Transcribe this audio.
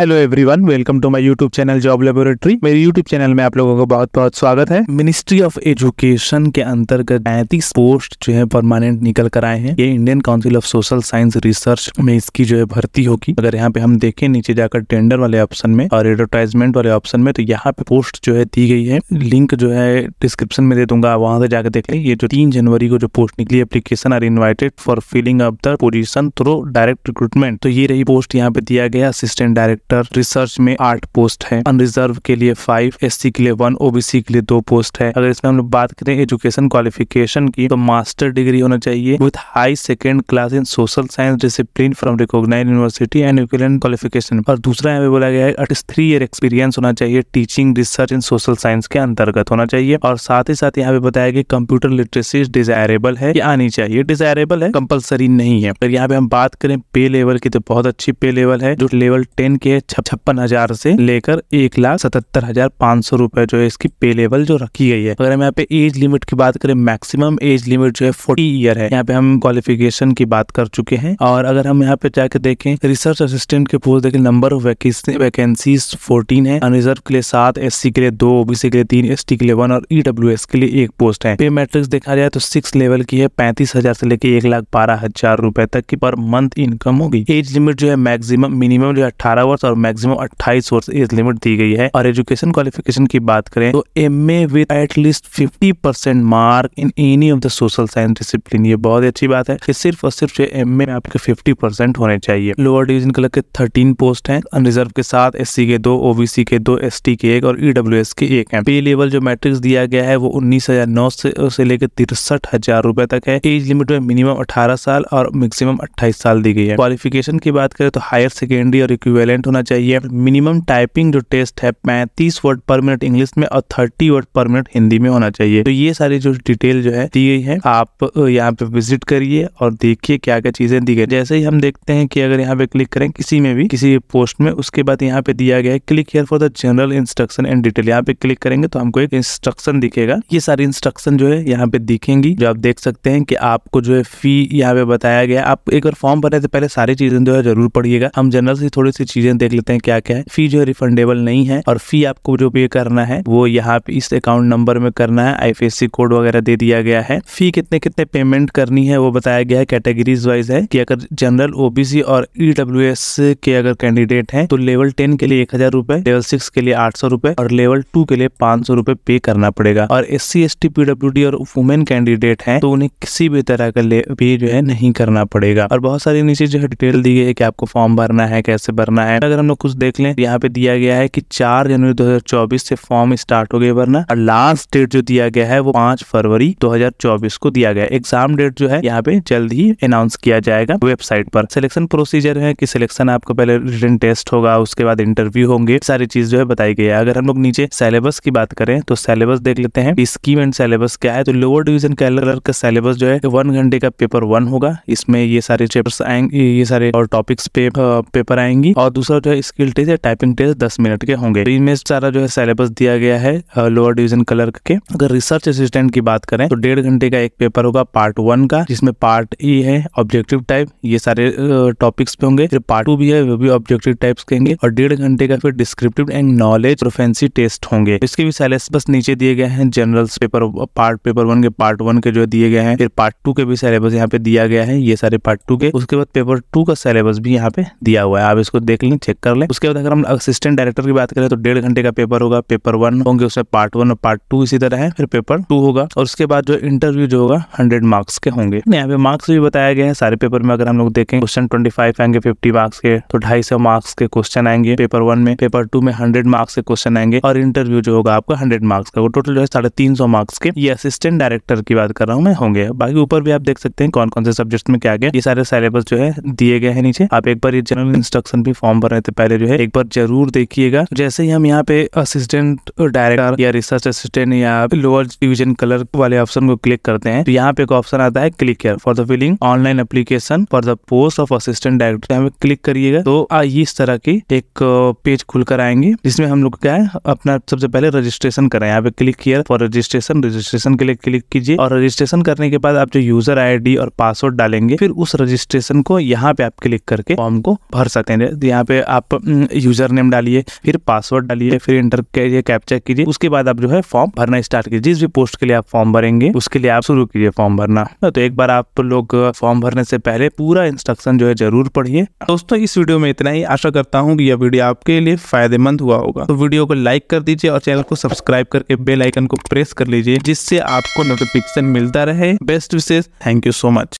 hello everyone welcome to my YouTube channel job laboratory मेरे YouTube channel में आप लोगों का बहुत बहुत स्वागत है मिनिस्ट्री ऑफ एजुकेशन के अंतर्गत पैंतीस पोस्ट जो है परमानेंट निकल कर आए हैं ये Indian council of social science research में इसकी जो है भर्ती होगी अगर यहाँ पे हम देखें नीचे जाकर टेंडर वाले ऑप्शन में और एडवर्टाइजमेंट वाले ऑप्शन में तो यहाँ पे पोस्ट जो है दी गई है लिंक जो है डिस्क्रिप्शन में दे दूंगा वहां से जाकर देख लें ये जो तीन जनवरी को जो पोस्ट निकली application are invited for filling up the position through direct recruitment तो ये रही पोस्ट यहाँ पे दिया गया असिस्टेंट डायरेक्ट सेक्टर रिसर्च में आठ पोस्ट है अनरिजर्व के लिए फाइव एस के लिए वन ओबीसी के लिए दो पोस्ट है अगर इसमें हम लोग बात करें एजुकेशन क्वालिफिकेशन की तो मास्टर डिग्री होना चाहिए with high second class in social science discipline from recognize university and equivalent qualification और दूसरा यहाँ पे बोला गया है एटलीस्ट थ्री ईयर एक्सपीरियंस होना चाहिए teaching research in social science के अंतर्गत होना चाहिए और साथ ही साथ यहाँ पे बताया गया कंप्यूटर लिटरेसी डिजायरेबल है या आनी चाहिए डिजायरेबल है कंपलसरी नहीं है पर यहाँ पे हम बात करें पे लेवल की तो बहुत अच्छी पे लेवल है जो लेवल टेन के है छप्पन हजार से लेकर एक लाख सतहत्तर हजार पांच सौ रुपए जो है इसकी पे लेवल जो रखी गई है अगर हम यहाँ पे एज लिमिट की बात करें मैक्सिमम एज लिमिट जो है फोर्टी ईयर है यहाँ पे हम क्वालिफिकेशन की बात कर चुके हैं और अगर हम यहाँ पे जाके देखें रिसर्च असिस्टेंट के पोस्ट देखें नंबर ऑफ वैकेंसीज फोर्टीन है अनरिजर्व के लिए सात एस के लिए दो ओबीसी के लिए तीन एस के लिए वन और ईडब्ल्यू e के लिए एक पोस्ट है पे मैट्रिक्स देखा जाए तो सिक्स लेवल की है पैंतीस हजार से लेकर एक लाख बारह हजार रुपए तक की पर मंथ इनकम होगी एज लिमिट जो है मैक्सिमम मिनिमम जो है अठारह वर्ष सोर्स और मैक्सिमम अट्ठाईस वर्ष एज लिमिट दी गई है और एजुकेशन क्वालिफिकेशन की बात करें तो M A with at least fifty percent mark in any of the social science discipline ये बहुत अच्छी बात है कि सिर्फ और सिर्फ एम ए में आपके फिफ्टी परसेंट होने चाहिए लोअर डिविजन क्लर्क के थर्टीन पोस्ट है अनरिजर्व के साथ एस के दो ओ के दो एस के एक और ईडब्ल्यू e के एक है पे लेवल जो मैट्रिक्स दिया गया है वो उन्नीस हजार नौ से, से लेकर तिरसठ हजार रूपए तक है एज लिमिट में मिनिमम अठारह साल और मैक्सिमम अट्ठाईस साल दी गई है क्वालिफिकेशन की बात करें तो हायर सेकेंडरी और इक्विवेलेंट होना चाहिए मिनिमम टाइपिंग जो टेस्ट है पैंतीस वर्ड पर मिनट इंग्लिश में और thirty word per minute Hindi में होना चाहिए तो ये सारी जो डिटेल जो है दी गई है आप यहाँ पे विजिट करिए और देखिए क्या क्या चीजें दी गई जैसे ही हम देखते हैं कि अगर यहाँ पे क्लिक करें किसी में भी किसी पोस्ट में उसके बाद यहाँ पे दिया गया है click here for the general instruction and detail यहाँ पे क्लिक करेंगे तो हमको एक इंस्ट्रक्शन दिखेगा ये सारी इंस्ट्रक्शन जो है यहाँ पे दिखेंगी जो आप देख सकते हैं कि आपको जो है फी यहाँ पे बताया गया आप एक बार फॉर्म भरने से पहले सारी चीजें जो है जरूर पढ़िएगा हम जनरल से थोड़ी सी चीजें देख लेते हैं क्या क्या है फी जो है रिफंडेबल नहीं है और फी आपको जो पे करना है वो यहाँ पे इस अकाउंट नंबर में करना है आई कोड वगैरह दे दिया गया है फी कितने कितने पेमेंट करनी है वो बताया गया है कैटेगरीज वाइज है कि अगर जनरल ओबीसी और ईडब्ल्यू e के अगर कैंडिडेट है तो लेवल टेन के लिए एक हजार रूपए लेवल सिक्स के लिए आठ सौ रूपए और लेवल टू के लिए पांच सौ रूपए पे करना पड़ेगा और S C S T PW D और वुमेन कैंडिडेट है तो उन्हें किसी भी तरह का पे जो है नहीं करना पड़ेगा और बहुत सारी नीचे जो है डिटेल दी गई है कि आपको फॉर्म भरना है कैसे भरना है अगर हम लोग कुछ देख लें यहाँ पे दिया गया है कि चार जनवरी 2024 से फॉर्म स्टार्ट हो गए वरना और लास्ट डेट जो दिया गया है वो पांच फरवरी 2024 को दिया गया एग्जाम डेट जो है यहाँ पे जल्द ही अनाउंस किया जाएगा वेबसाइट पर सिलेक्शन प्रोसीजर है की सिलेक्शन आपका पहले रिटर्न टेस्ट होगा उसके बाद इंटरव्यू होंगे सारी चीज जो है बताई गई है अगर हम लोग नीचे सिलेबस की बात करें तो सिलेबस देख लेते हैं स्कीम एंड सिलेबस क्या है तो लोअर डिविजन कैलर का सिलेबस जो है वन घंटे का पेपर वन होगा इसमें ये सारे चैप्टर्स आएंगे ये सारे और टॉपिक्स पे पेपर आएंगी और दूसरा जो है स्किल टेस्ट या टाइपिंग टेस्ट दस मिनट के होंगे तो इनमें सारा जो है सिलेबस दिया गया है लोअर डिविजन क्लर्क के अगर रिसर्च असिस्टेंट की बात करें तो डेढ़ घंटे का एक पेपर होगा पार्ट वन का जिसमें पार्ट ई है ऑब्जेक्टिव टाइप ये सारे टॉपिक्स पे होंगे फिर पार्ट टू भी है वो भी ऑब्जेक्टिव टाइप्स कहेंगे और डेढ़ घंटे का फिर descriptive and knowledge proficiency test होंगे इसके भी सिलेबस नीचे दिए गए हैं general paper part paper one के पार्ट वन के जो दिए गए हैं फिर पार्ट टू के भी सिलेबस यहाँ पे दिया गया है ये सारे पार्ट टू के उसके बाद पेपर टू का सिलेबस भी यहाँ पे दिया हुआ है आप इसको देख लें चेक कर ले उसके बाद अगर हम असिस्टेंट डायरेक्टर की बात करें तो डेढ़ घंटे का पेपर होगा पेपर वन होंगे उसमें पार्ट वन और पार्ट टू इसी तरह है फिर पेपर टू होगा और उसके बाद जो इंटरव्यू जो होगा हंड्रेड मार्क्स के होंगे यहाँ पे मार्क्स भी बताया गया है सारे पेपर में अगर हम लोग देखें क्वेश्चन ट्वेंटी फाइव आएंगे फिफ्टी मार्क्स के तो ढाई सौ मार्क्स के क्वेश्चन आएंगे पेपर वन में पेपर टू में हंड्रेड मार्क्स के क्वेश्चन आएंगे और इंटरव्यू जो होगा आपका हंड्रेड मार्क्स का वो टोटल जो है साढ़े तीन सौ मार्क्स के ये असिस्टेंट डायरेक्टर की बात कर रहा हूँ मैं होंगे बाकी ऊपर भी आप देख सकते हैं कौन कौन से सब्जेक्ट में क्या गया ये सारे सिलेबस जो है दिए गए हैं नीचे आप एक बार ये जनरल इंस्ट्रक्शन भी फॉर्म भर तो पहले जो है एक बार जरूर देखिएगा जैसे ही हम यहाँ पे असिस्टेंट डायरेक्टर या रिसर्च असिस्टेंट या लोअर डिविजन कलर वाले ऑप्शन को क्लिक करते हैं तो यहाँ पे एक ऑप्शन आता है click here for the filling online application for the post of assistant director click करिएगा तो इस तरह की एक पेज खुलकर आएंगे जिसमें हम लोग क्या है अपना सबसे पहले रजिस्ट्रेशन करें यहाँ पे क्लिक किया फॉर रजिस्ट्रेशन रजिस्ट्रेशन के लिए क्लिक कीजिए और रजिस्ट्रेशन करने के बाद आप जो यूजर आईडी और पासवर्ड डालेंगे फिर उस रजिस्ट्रेशन को यहाँ पे आप क्लिक करके फॉर्म को भर सकते हैं यहाँ पे आप यूजर नेम हम्म, डालिए फिर पासवर्ड डालिए फिर इंटर करिए कैप्चर कीजिए उसके बाद आप जो है फॉर्म भरना स्टार्ट कीजिए जिस भी पोस्ट के लिए आप फॉर्म भरेंगे उसके लिए आप शुरू कीजिए फॉर्म भरना हाँ, तो एक बार आप लोग फॉर्म भरने से पहले पूरा इंस्ट्रक्शन जो है जरूर पढ़िए दोस्तों इस वीडियो में इतना ही आशा करता हूँ कि यह वीडियो आपके लिए फायदेमंद हुआ होगा तो वीडियो को लाइक कर दीजिए और चैनल को सब्सक्राइब करके बेल आइकन को प्रेस कर लीजिए जिससे आपको नोटिफिकेशन मिलता रहे बेस्ट विशेष थैंक यू सो मच